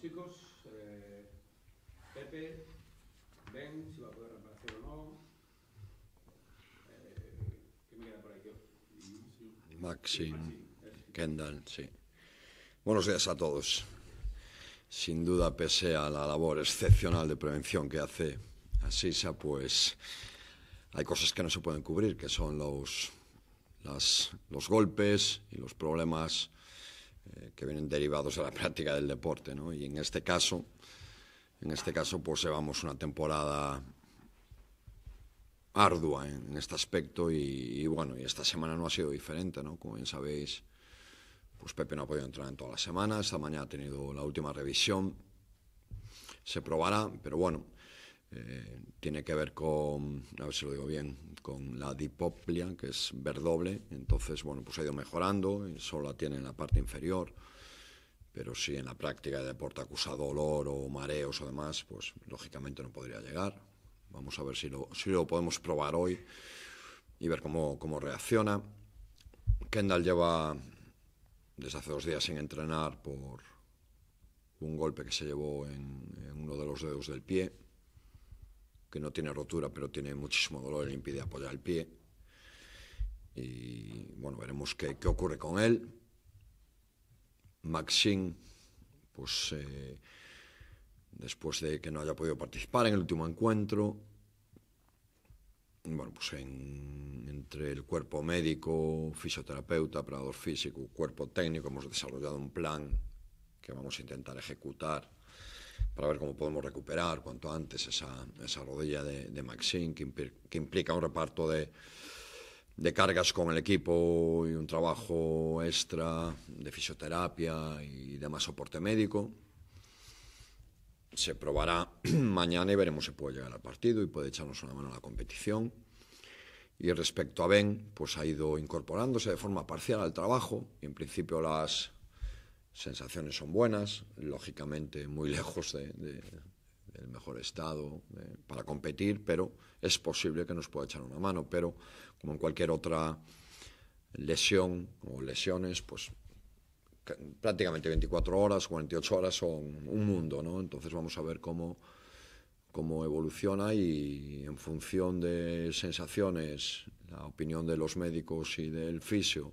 chicos eh, Pepe Ben, si va a poder aparecer o non eh, que me queda por aí yo Maxi, Kendall, sí. Buenos días a todos. Sin duda, pese a la labor excepcional de prevención que hace Asisa, pues hay cosas que no se pueden cubrir, que son los, las, los golpes y los problemas Eh, que vienen derivados de la práctica del deporte, ¿no? Y en este caso, en este caso, pues llevamos una temporada ardua en, este aspecto y, bueno, y esta semana no ha sido diferente, ¿no? Como bien sabéis, pues Pepe no ha podido entrar en todas las semanas, esta mañana ha tenido la última revisión, se probará, pero bueno, eh, tiene que ver con, a ver si lo digo bien, con la dipoplia, que es ver doble Entonces, bueno, pues ha ido mejorando, solo la tiene en la parte inferior. Pero si en la práctica de deporte acusa dolor o mareos o demás, pues lógicamente no podría llegar. Vamos a ver si lo, si lo podemos probar hoy y ver cómo, reacciona. Kendall lleva desde hace dos días sin entrenar por un golpe que se llevó en uno de los dedos del pie que no tiene rotura, pero tiene muchísimo dolor y le impide apoyar el pie. Y bueno, veremos qué, ocurre con él. Maxine, pues eh, después de que no haya podido participar en el último encuentro, bueno, pues entre el cuerpo médico, fisioterapeuta, operador físico, cuerpo técnico, hemos desarrollado un plan que vamos a intentar ejecutar para ver cómo podemos recuperar cuanto antes esa, esa rodilla de, de Maxine, que, implica un reparto de, de, cargas con el equipo y un trabajo extra de fisioterapia y demás soporte médico. Se probará mañana y veremos si puede llegar al partido y puede echarnos una mano a la competición. Y respecto a Ben, pues ha ido incorporándose de forma parcial al trabajo. Y en principio las sensaciones son buenas, lógicamente muy lejos de, del mejor estado eh, para competir, pero es posible que nos pueda echar una mano. Pero como en cualquier otra lesión o lesiones, pues prácticamente 24 horas, 48 horas son un mundo, ¿no? Entonces vamos a ver cómo, cómo evoluciona y en función de sensaciones, la opinión de los médicos y del fisio,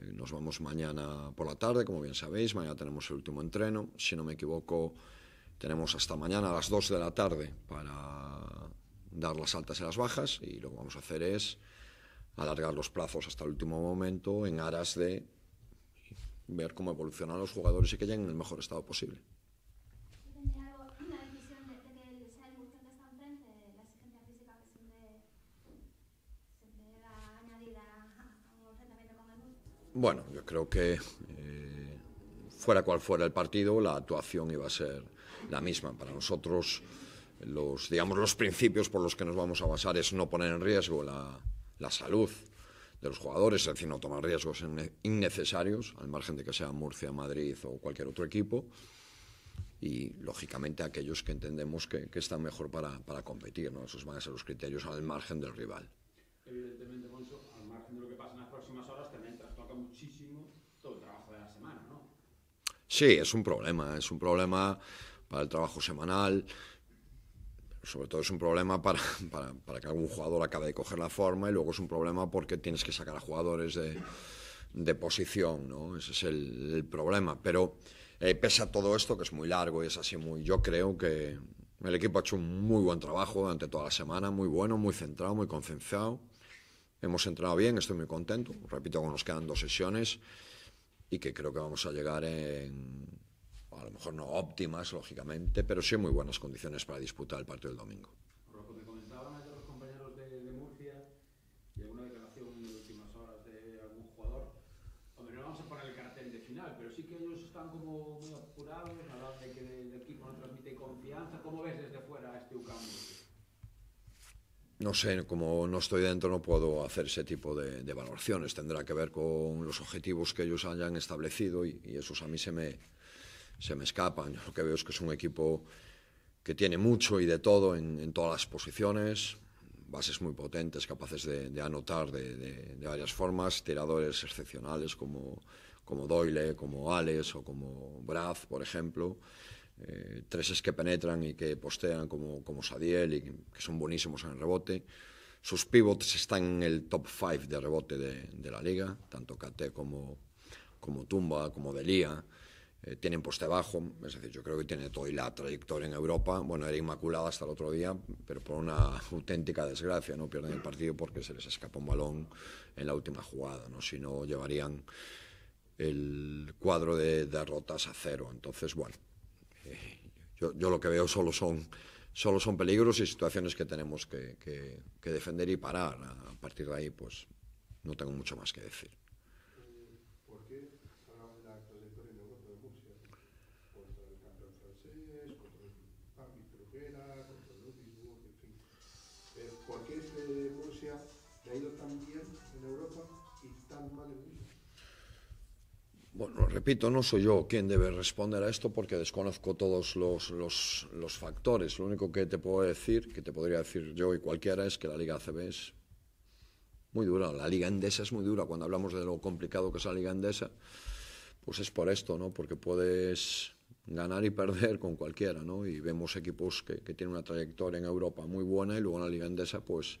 Eh, nos vamos mañana por la tarde, como bien sabéis, mañana tenemos el último entreno, si no me equivoco, tenemos hasta mañana a las 2 de la tarde para dar las altas y las bajas y lo que vamos a hacer es alargar los plazos hasta el último momento en aras de ver cómo evolucionan los jugadores y que lleguen en el mejor estado posible. Bueno, yo creo que eh, fuera cual fuera el partido, la actuación iba a ser la misma. Para nosotros, los, digamos, los principios por los que nos vamos a basar es no poner en riesgo la, la salud de los jugadores, es decir, no tomar riesgos innecesarios, al margen de que sea Murcia, Madrid o cualquier otro equipo, y lógicamente aquellos que entendemos que, están mejor para, para competir, ¿no? esos van a ser los criterios al margen del rival. Sí, es un problema, es un problema para el trabajo semanal, sobre todo es un problema para, para, para, que algún jugador acabe de coger la forma y luego es un problema porque tienes que sacar a jugadores de, de posición, ¿no? Ese es el, el problema. Pero eh, pese a todo esto, que es muy largo y es así muy... Yo creo que el equipo ha hecho un muy buen trabajo durante toda la semana, muy bueno, muy centrado, muy concienciado. Hemos entrado bien, estoy muy contento. Repito, nos quedan dos sesiones y que creo que vamos a llegar en, a lo mejor no óptimas, lógicamente, pero sí muy buenas condiciones para disputar el partido del domingo. no sé, como no estoy dentro no puedo hacer ese tipo de, valoraciones. Tendrá que ver con los objetivos que ellos hayan establecido y, esos a mí se me, se me escapan. Yo lo que veo es que es un equipo que tiene mucho y de todo en, todas las posiciones, bases muy potentes, capaces de, anotar de, varias formas, tiradores excepcionales como, Doyle, como Alex o como Braz, por ejemplo. Eh, tres es que penetran y que postean como, como Sadiel y que son buenísimos en el rebote. Sus pivots están en el top 5 de rebote de, la liga, tanto Cate como, como Tumba, como Delia. Eh, tienen poste bajo, es decir, yo creo que tiene toda la trayectoria en Europa. Bueno, era inmaculada hasta el otro día, pero por una auténtica desgracia, ¿no? Pierden el partido porque se les escapó un balón en la última jugada, ¿no? Si no, llevarían el cuadro de derrotas a cero. Entonces, bueno, yo, yo, lo que veo solo son, solo son peligros y situaciones que tenemos que, que, que defender y parar. A partir de ahí, pues no tengo mucho más que decir. ¿Por qué Rusia este ha ido tan bien en Europa y tan mal en Rusia? Bueno, repito, no soy yo quien debe responder a esto porque desconozco todos los, los, los, factores. Lo único que te puedo decir, que te podría decir yo y cualquiera, es que la Liga ACB es muy dura. La Liga Endesa es muy dura. Cuando hablamos de lo complicado que es la Liga Endesa, pues es por esto, ¿no? Porque puedes ganar y perder con cualquiera, ¿no? Y vemos equipos que, que tienen una trayectoria en Europa muy buena y luego en la Liga Endesa, pues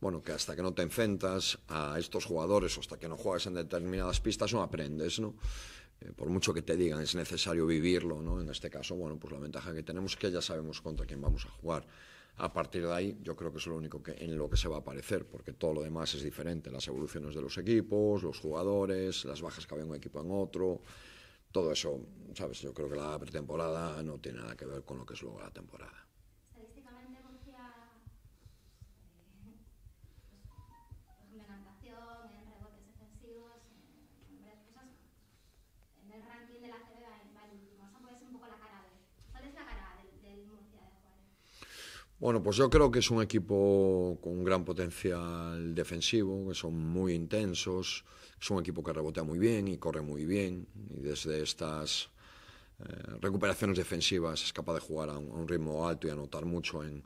bueno, que hasta que no te enfrentas a estos jugadores hasta que no juegas en determinadas pistas no aprendes, ¿no? Eh, por mucho que te digan, es necesario vivirlo, ¿no? En este caso, bueno, pues la ventaja que tenemos es que ya sabemos contra quién vamos a jugar. A partir de ahí, yo creo que es lo único que, en lo que se va a parecer, porque todo lo demás es diferente. Las evoluciones de los equipos, los jugadores, las bajas que había un equipo en otro, todo eso, ¿sabes? Yo creo que la pretemporada no tiene nada que ver con lo que es luego la temporada. Bueno, pues yo creo que es un equipo con un gran potencial defensivo, que son muy intensos, es un equipo que rebota muy bien y corre muy bien, y desde estas eh, recuperaciones defensivas, es capaz de jugar a un, ritmo alto y anotar mucho en,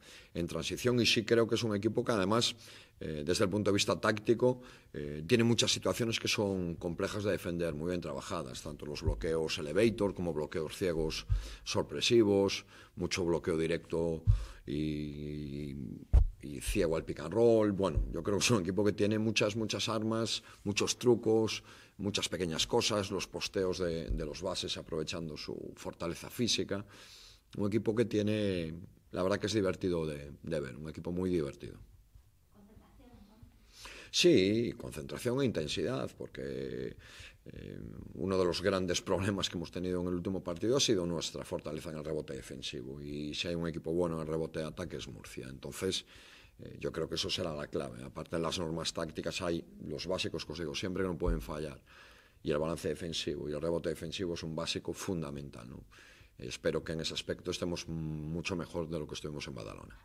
transición. Y sí creo que es un equipo que además, eh, desde el punto de vista táctico, eh, tiene muchas situaciones que son complejas de defender, muy bien trabajadas, tanto los bloqueos elevator como bloqueos ciegos sorpresivos, mucho bloqueo directo y y ciego al picarrol, Bueno, yo creo que es un equipo que tiene muchas, muchas armas, muchos trucos, muchas pequeñas cosas, los posteos de, los bases aprovechando su fortaleza física. Un equipo que tiene, la verdad que es divertido de, ver, un equipo muy divertido. ¿Concentración, Sí, concentración e intensidad, porque eh, uno de los grandes problemas que hemos tenido en el último partido ha sido nuestra fortaleza en el rebote defensivo. Y si hay un equipo bueno en el rebote de ataque es Murcia. Entonces, eh, yo creo que eso será la clave. Aparte de las normas tácticas, hay los básicos que os digo siempre que no pueden fallar. Y el balance defensivo. Y el rebote defensivo es un básico fundamental. Espero que en ese aspecto estemos mucho mejor de lo que estuvimos en Badalona.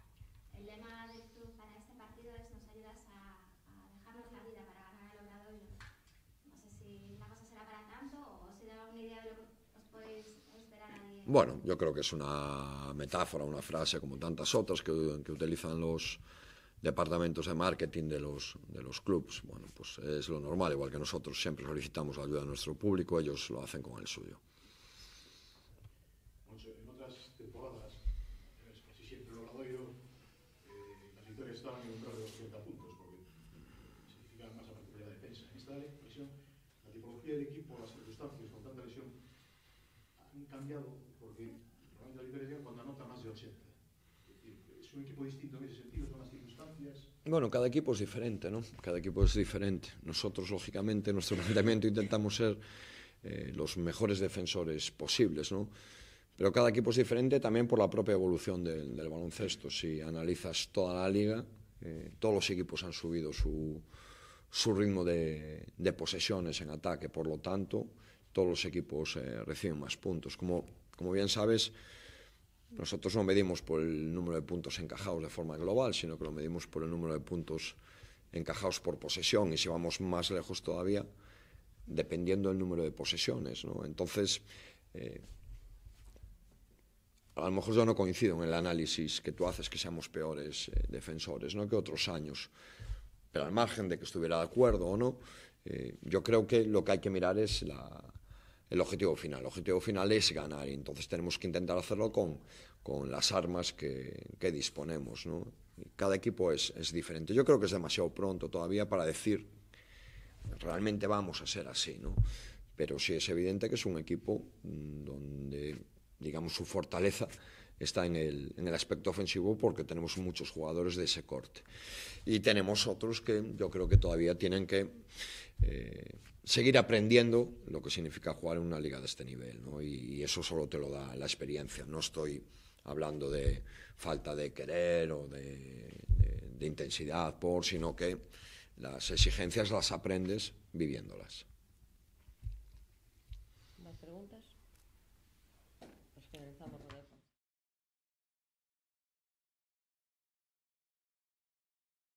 Bueno, yo creo que es una metáfora, una frase como tantas otras que, utilizan los departamentos de marketing de los, de los clubes. Bueno, pues es lo normal, igual que nosotros siempre solicitamos la ayuda de nuestro público, ellos lo hacen con el suyo. cambiado porque realmente a diferencia cuando anota máis de 80 es un equipo distinto en ese sentido, son as circunstancias. Bueno, cada equipo es diferente, ¿no? Cada equipo es diferente. Nosotros, lógicamente, en nuestro planteamiento intentamos ser eh, los mejores defensores posibles, ¿no? Pero cada equipo es diferente también por la propia evolución del, del baloncesto. Si analizas toda la liga, eh, todos los equipos han subido su, su ritmo de, de posesiones en ataque. Por lo tanto, todos los equipos eh, reciben más puntos. Como, como bien sabes, nosotros no medimos por el número de puntos encajados de forma global, sino que lo medimos por el número de puntos encajados por posesión y si vamos más lejos todavía, dependiendo del número de posesiones. Entonces, eh, a lo mejor yo no coincido en el análisis que tú haces que seamos peores eh, defensores ¿no? que otros años, pero al margen de que estuviera de acuerdo o no, yo creo que lo que hay que mirar es la, el objetivo final. El objetivo final es ganar y entonces tenemos que intentar hacerlo con, las armas que, disponemos. ¿no? Cada equipo es, diferente. Yo creo que es demasiado pronto todavía para decir realmente vamos a ser así. ¿no? Pero sí es evidente que es un equipo mm, donde, digamos, su fortaleza está en el, en el aspecto ofensivo porque tenemos muchos jugadores de ese corte. Y tenemos otros que yo creo que todavía tienen que... Eh, seguir aprendiendo lo que significa jugar en una liga de este nivel, Y, eso solo te lo da la experiencia. No estoy hablando de falta de querer o de, de intensidad por, sino que las exigencias las aprendes viviéndolas.